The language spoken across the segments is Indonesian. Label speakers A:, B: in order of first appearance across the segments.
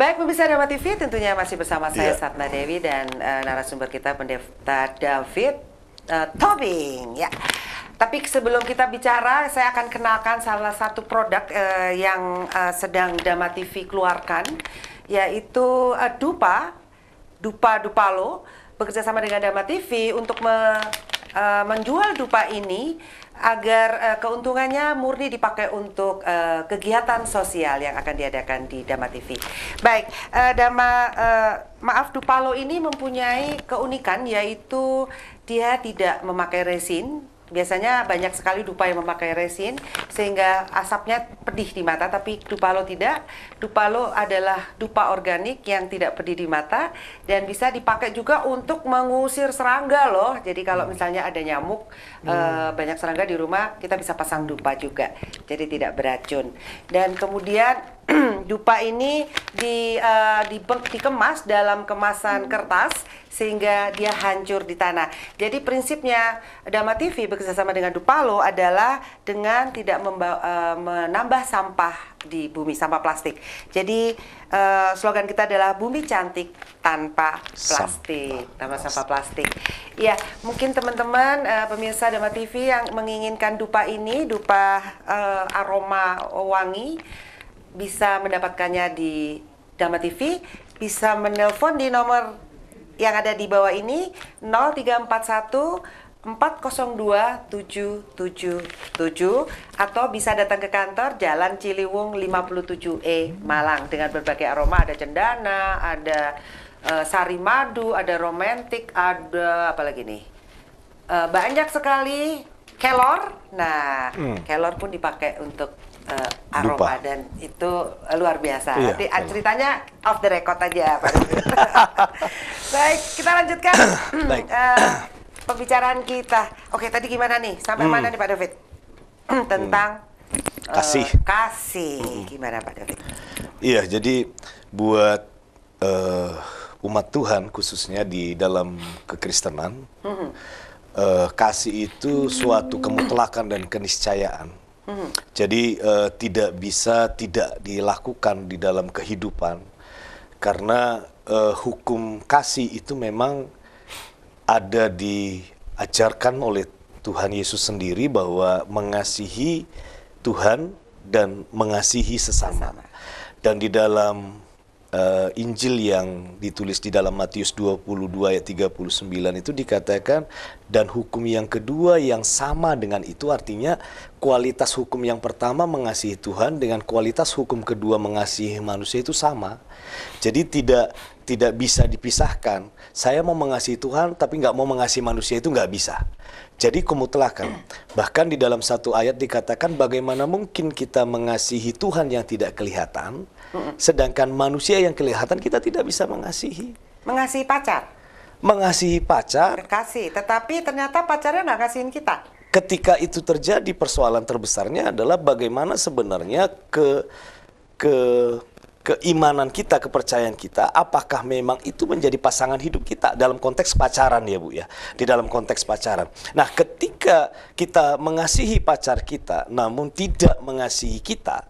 A: Baik pemirsa Dharma TV tentunya masih bersama saya yeah. Satna Dewi dan uh, narasumber kita pendeta David uh, Tobing ya. Tapi sebelum kita bicara saya akan kenalkan salah satu produk uh, yang uh, sedang Dharma TV keluarkan yaitu uh, Dupa Dupa Dupalo bekerja sama dengan Dharma TV untuk me uh, menjual dupa ini agar uh, keuntungannya murni dipakai untuk uh, kegiatan sosial yang akan diadakan di Dama TV. Baik, uh, Dama uh, maaf Dupalo ini mempunyai keunikan yaitu dia tidak memakai resin Biasanya banyak sekali dupa yang memakai resin sehingga asapnya pedih di mata, tapi dupalo tidak. Dupalo adalah dupa organik yang tidak pedih di mata dan bisa dipakai juga untuk mengusir serangga loh. Jadi kalau hmm. misalnya ada nyamuk hmm. e, banyak serangga di rumah, kita bisa pasang dupa juga. Jadi tidak beracun. Dan kemudian dupa ini di, uh, di dikemas dalam kemasan kertas sehingga dia hancur di tanah. Jadi prinsipnya Dama TV bekerjasama dengan Dupalo adalah dengan tidak uh, menambah sampah di bumi, sampah plastik. Jadi uh, slogan kita adalah bumi cantik tanpa plastik, tanpa sampah plastik. Ya, mungkin teman-teman uh, pemirsa Dama TV yang menginginkan dupa ini, dupa uh, aroma wangi bisa mendapatkannya di Dharma TV, bisa menelpon di nomor yang ada di bawah ini 0341 402 777 atau bisa datang ke kantor Jalan Ciliwung 57E Malang dengan berbagai aroma ada cendana, ada uh, sari madu, ada romantik, ada apa lagi nih? Uh, banyak sekali kelor. Nah, hmm. kelor pun dipakai untuk uh, aroma Dupa. dan itu eh, luar biasa. Iya, Nanti, uh, ceritanya off the record aja Pak. Baik, kita lanjutkan Baik. uh, pembicaraan kita. Oke, tadi gimana nih? Sampai hmm. mana nih Pak David? Hmm. Tentang
B: hmm. kasih. Uh,
A: kasih. Hmm. Gimana Pak David?
B: Iya, jadi buat uh, umat Tuhan khususnya di dalam kekristenan, hmm. uh, kasih itu suatu kemutlakan dan keniscayaan Hmm. Jadi uh, tidak bisa tidak dilakukan di dalam kehidupan karena uh, hukum kasih itu memang ada diajarkan oleh Tuhan Yesus sendiri bahwa mengasihi Tuhan dan mengasihi sesama. Dan di dalam uh, Injil yang ditulis di dalam Matius 22 ayat 39 itu dikatakan dan hukum yang kedua yang sama dengan itu artinya kualitas hukum yang pertama mengasihi Tuhan dengan kualitas hukum kedua mengasihi manusia itu sama. Jadi tidak tidak bisa dipisahkan. Saya mau mengasihi Tuhan tapi nggak mau mengasihi manusia itu nggak bisa. Jadi kemutlakan. Bahkan di dalam satu ayat dikatakan bagaimana mungkin kita mengasihi Tuhan yang tidak kelihatan Sedangkan manusia yang kelihatan kita tidak bisa mengasihi. Mengasihi pacar? Mengasihi pacar. Kasih, tetapi ternyata pacarnya nggak kasihin kita. Ketika itu terjadi persoalan terbesarnya adalah bagaimana sebenarnya ke ke keimanan kita, kepercayaan kita, apakah memang itu menjadi pasangan hidup kita dalam konteks pacaran ya Bu ya, di dalam konteks pacaran. Nah ketika kita mengasihi pacar kita, namun tidak mengasihi kita,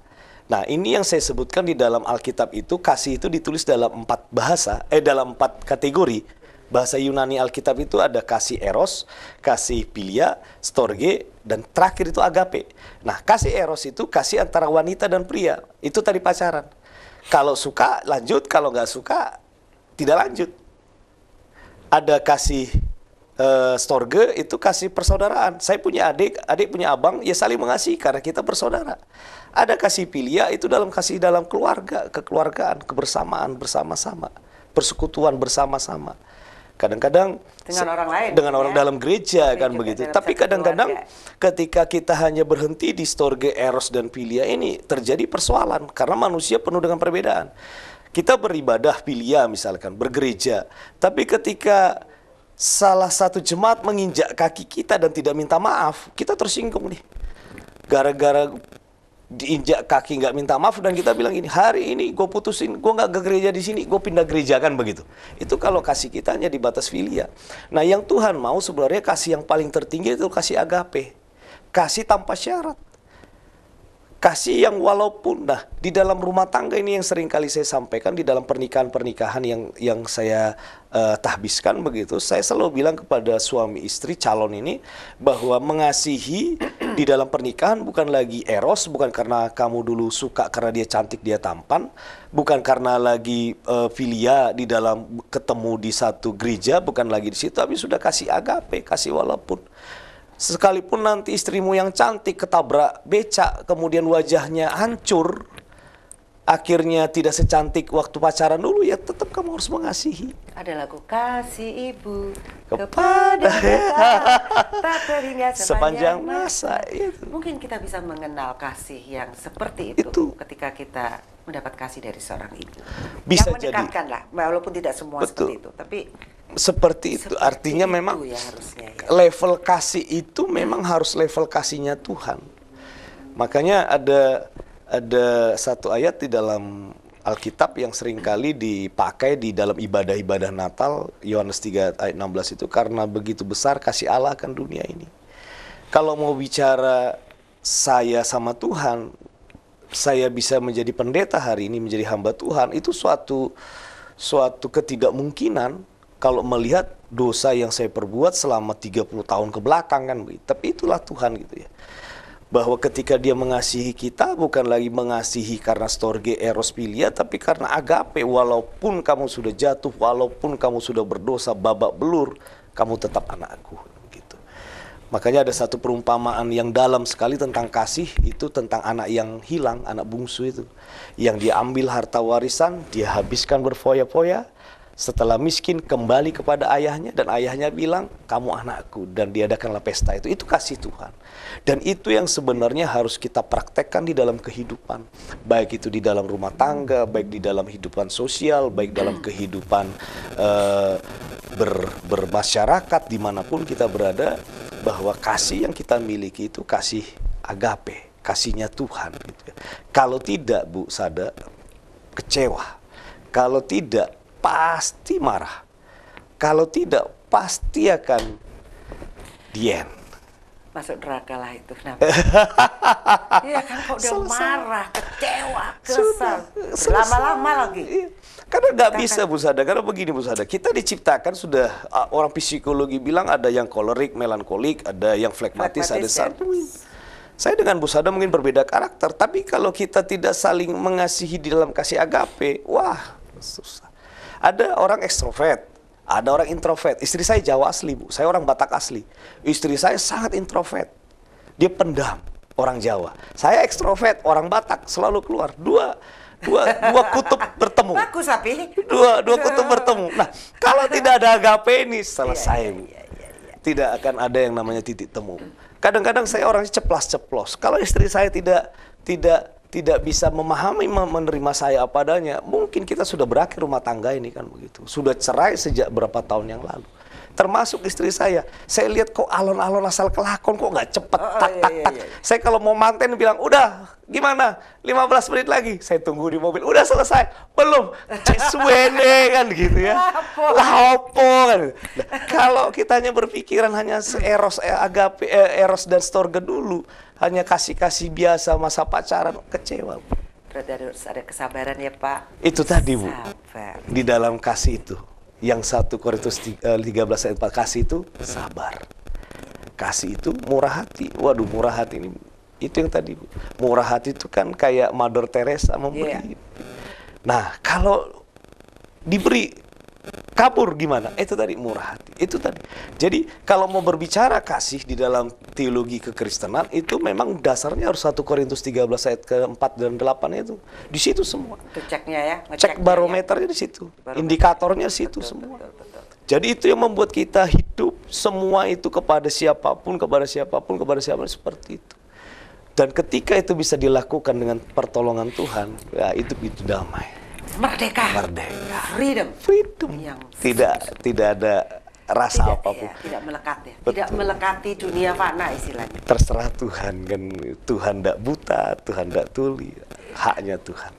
B: Nah, ini yang saya sebutkan di dalam Alkitab itu kasih itu ditulis dalam empat bahasa, eh dalam empat kategori. Bahasa Yunani Alkitab itu ada kasih eros, kasih pilia, storge, dan terakhir itu agape. Nah, kasih eros itu kasih antara wanita dan pria. Itu tadi pacaran. Kalau suka lanjut, kalau nggak suka tidak lanjut. Ada kasih Eh, storge itu kasih persaudaraan. Saya punya adik, adik punya abang, ya saling mengasihi karena kita bersaudara. Ada kasih pilia itu dalam kasih dalam keluarga, kekeluargaan, kebersamaan bersama-sama, persekutuan bersama-sama. Kadang-kadang dengan
A: orang lain, dengan gitu orang ya. dalam
B: gereja Tapi kan begitu. Tapi kadang-kadang ketika kita hanya berhenti di storge eros dan pilia ini terjadi persoalan karena manusia penuh dengan perbedaan kita beribadah pilia misalkan bergereja tapi ketika salah satu jemaat menginjak kaki kita dan tidak minta maaf, kita tersinggung nih. Gara-gara diinjak kaki nggak minta maaf dan kita bilang ini hari ini gue putusin gue nggak ke gereja di sini gue pindah gereja kan begitu itu kalau kasih kita hanya di batas filia nah yang Tuhan mau sebenarnya kasih yang paling tertinggi itu kasih agape kasih tanpa syarat Kasih yang walaupun nah di dalam rumah tangga ini yang sering kali saya sampaikan di dalam pernikahan-pernikahan yang yang saya uh, tahbiskan begitu, saya selalu bilang kepada suami istri calon ini bahwa mengasihi di dalam pernikahan bukan lagi eros, bukan karena kamu dulu suka karena dia cantik, dia tampan, bukan karena lagi uh, filia di dalam ketemu di satu gereja, bukan lagi di situ, tapi sudah kasih agape, kasih walaupun sekalipun nanti istrimu yang cantik ketabrak becak, kemudian wajahnya hancur, akhirnya tidak secantik waktu pacaran dulu, ya tetap kamu harus mengasihi.
A: Ada lagu kasih ibu
B: kepada, kepada kita, tak teringat sepanjang, masa. masa. Itu.
A: Iya Mungkin kita bisa mengenal kasih yang seperti itu, itu. ketika kita mendapat kasih dari seorang
B: ibu. Bisa yang mendekatkan
A: jadi. lah, walaupun tidak semua Betul. seperti itu, tapi
B: seperti itu seperti artinya itu memang ya harusnya, ya. level kasih itu memang harus level kasihnya Tuhan. Makanya ada ada satu ayat di dalam Alkitab yang seringkali dipakai di dalam ibadah-ibadah Natal Yohanes 3 ayat 16 itu karena begitu besar kasih Allah akan dunia ini. Kalau mau bicara saya sama Tuhan, saya bisa menjadi pendeta hari ini menjadi hamba Tuhan itu suatu suatu ketidakmungkinan kalau melihat dosa yang saya perbuat selama 30 tahun ke belakang kan Tapi itulah Tuhan gitu ya. Bahwa ketika dia mengasihi kita bukan lagi mengasihi karena storge eros pilia tapi karena agape walaupun kamu sudah jatuh, walaupun kamu sudah berdosa babak belur, kamu tetap anakku. Makanya ada satu perumpamaan yang dalam sekali tentang kasih itu tentang anak yang hilang, anak bungsu itu. Yang diambil harta warisan, dia habiskan berfoya-foya. Setelah miskin kembali kepada ayahnya dan ayahnya bilang, "Kamu anakku." Dan diadakanlah pesta itu. Itu kasih Tuhan. Dan itu yang sebenarnya harus kita praktekkan di dalam kehidupan. Baik itu di dalam rumah tangga, baik di dalam kehidupan sosial, baik dalam kehidupan uh, ber, bermasyarakat dimanapun kita berada bahwa kasih yang kita miliki itu kasih agape, kasihnya Tuhan. Gitu. Ya. Kalau tidak, Bu Sada, kecewa. Kalau tidak, pasti marah. Kalau tidak, pasti akan dien masuk neraka lah itu namanya. Iya
A: kan kok udah Selesai. marah, kecewa, kesal, lama-lama
B: lagi. Iya. Karena nggak bisa kan- Bu Sada, karena begini Bu Sada, kita diciptakan sudah ah, orang psikologi bilang ada yang kolerik, melankolik, ada yang flekmatis, ada
A: sadis. Ya.
B: Saya dengan Bu Sada mungkin berbeda karakter, tapi kalau kita tidak saling mengasihi di dalam kasih agape, wah susah. Ada orang ekstrovert, ada orang introvert. Istri saya Jawa asli, Bu. Saya orang Batak asli. Istri saya sangat introvert. Dia pendam, orang Jawa. Saya ekstrovert, orang Batak, selalu keluar. Dua dua dua kutub bertemu. Bagus, tapi. Dua dua kutub bertemu. Nah, kalau tidak ada agape ini selesai, iya, iya, Bu. Iya, tidak akan ada yang namanya titik temu. Kadang-kadang saya orang ceplas-ceplos. Kalau istri saya tidak tidak tidak bisa memahami menerima saya apa adanya, mungkin kita sudah berakhir rumah tangga ini kan begitu. Sudah cerai sejak berapa tahun yang lalu. Termasuk istri saya, saya lihat kok alon-alon asal kelakon kok nggak cepet oh, tak, iya, tak, iya, tak. Iya. iya. Saya kalau mau manten bilang udah gimana 15 menit lagi saya tunggu di mobil udah selesai belum ceswene kan gitu ya laopo kan nah, kalau kitanya berpikiran hanya eros eh, agape eh, eros dan storge dulu hanya kasih-kasih biasa masa pacaran kecewa. Berarti harus ada kesabaran ya Pak. Itu tadi Bu. Sabar. Di dalam kasih itu. Yang satu Korintus 13 eh, ayat 4 kasih itu sabar. Kasih itu murah hati. Waduh murah hati ini. Itu yang tadi Bu. Murah hati itu kan kayak Mother Teresa memberi. Yeah. Nah, kalau diberi kabur gimana? Itu tadi murah hati. Itu tadi. Jadi kalau mau berbicara kasih di dalam teologi kekristenan itu memang dasarnya harus 1 Korintus 13 ayat ke-4 dan 8 itu. Di situ semua. Ceknya ya, cek barometernya ya. di situ. Barometer. Indikatornya di situ betul, semua. Betul, betul, betul. Jadi itu yang membuat kita hidup semua itu kepada siapapun, kepada siapapun, kepada siapapun seperti itu. Dan ketika itu bisa dilakukan dengan pertolongan Tuhan, ya itu itu damai merdeka.
A: Merdeka. Freedom. Freedom. Yang
B: tidak tidak ada rasa tidak, apapun. Ya,
A: tidak melekat ya. Betul. Tidak melekati dunia fana istilahnya.
B: Terserah Tuhan kan Tuhan tidak buta, Tuhan tidak tuli, haknya Tuhan.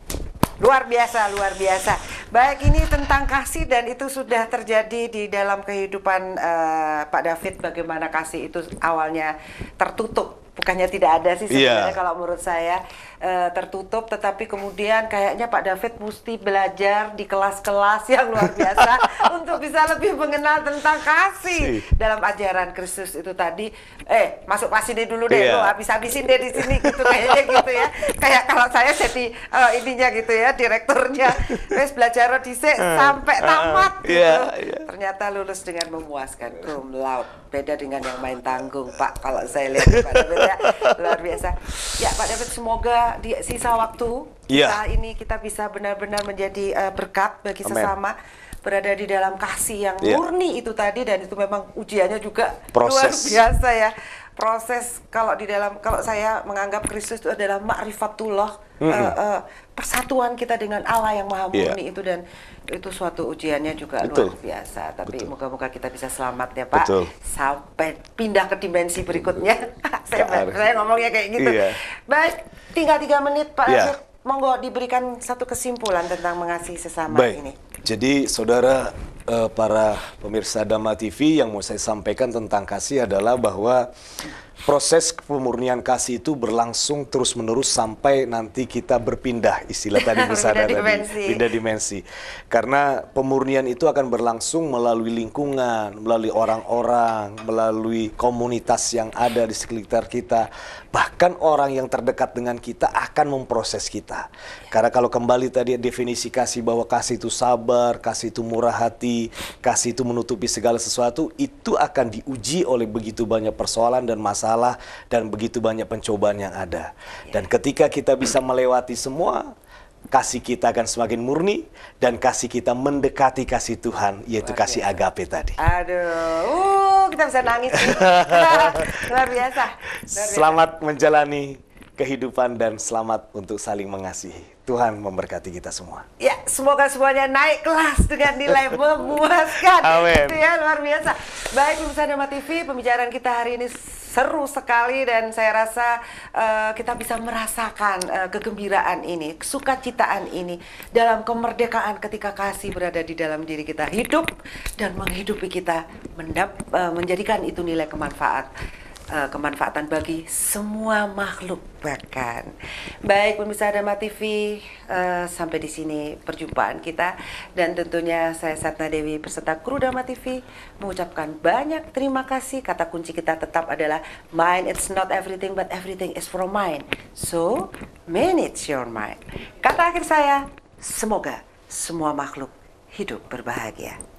A: Luar biasa, luar biasa. Baik ini tentang kasih dan itu sudah terjadi di dalam kehidupan uh, Pak David bagaimana kasih itu awalnya tertutup bukannya tidak ada sih iya. sebenarnya yeah. kalau menurut saya e, tertutup tetapi kemudian kayaknya Pak David mesti belajar di kelas-kelas yang luar biasa untuk bisa lebih mengenal tentang kasih si. dalam ajaran Kristus itu tadi eh masuk pas ini dulu deh yeah. lo habis-habisin deh di sini gitu kayaknya gitu ya kayak kalau saya jadi uh, ininya gitu ya direkturnya wes belajar di uh, ah, sampai ah, tamat uh, gitu yeah, yeah. ternyata lulus dengan memuaskan cum laut beda dengan yang main tanggung Pak kalau saya lihat Pak David ya. Luar biasa. Ya Pak David, semoga di sisa waktu yeah. ini kita bisa benar-benar menjadi uh, berkat bagi Amen. sesama berada di dalam kasih yang yeah. murni itu tadi dan itu memang ujiannya juga Proses. luar biasa ya proses kalau di dalam kalau saya menganggap Kristus itu adalah makrifatullah mm -hmm. uh, eh, uh, eh, persatuan kita dengan Allah yang maha iya. murni itu dan itu suatu ujiannya juga Betul. luar biasa tapi moga-moga kita bisa selamat ya Pak Betul. sampai pindah ke dimensi berikutnya iya. saya, iya, saya ngomongnya kayak gitu yeah. baik tinggal tiga menit Pak yeah. monggo diberikan satu kesimpulan tentang mengasihi sesama baik. ini
B: jadi saudara uh, para pemirsa Dama TV yang mau saya sampaikan tentang kasih adalah bahwa proses pemurnian kasih itu berlangsung terus menerus sampai nanti kita berpindah istilah tadi besar tadi dimensi. pindah dimensi karena pemurnian itu akan berlangsung melalui lingkungan melalui orang-orang melalui komunitas yang ada di sekitar kita bahkan orang yang terdekat dengan kita akan memproses kita karena kalau kembali tadi definisi kasih bahwa kasih itu sabar kasih itu murah hati kasih itu menutupi segala sesuatu itu akan diuji oleh begitu banyak persoalan dan masalah masalah dan begitu banyak pencobaan yang ada. Ya. Dan ketika kita bisa melewati semua, kasih kita akan semakin murni dan kasih kita mendekati kasih Tuhan yaitu kasih agape tadi.
A: Aduh, uh, kita bisa nangis. Luar biasa. Luar biasa.
B: Selamat menjalani kehidupan dan selamat untuk saling mengasihi. Tuhan memberkati kita semua.
A: Ya, semoga semuanya naik kelas dengan nilai memuaskan. Amin. Itu ya, luar biasa. Baik, pemirsa Nama TV, pembicaraan kita hari ini seru sekali dan saya rasa uh, kita bisa merasakan uh, kegembiraan ini, sukacitaan ini dalam kemerdekaan ketika kasih berada di dalam diri kita hidup dan menghidupi kita mendap, uh, menjadikan itu nilai kemanfaat uh, kemanfaatan bagi semua makhluk bahkan. Baik pemirsa Dharma TV, uh, eh, sampai di sini perjumpaan kita dan tentunya saya Satna Dewi peserta kru Dharma TV mengucapkan banyak terima kasih. Kata kunci kita tetap adalah mind it's not everything but everything is from mind. So, manage your mind. Kata akhir saya, semoga semua makhluk hidup berbahagia.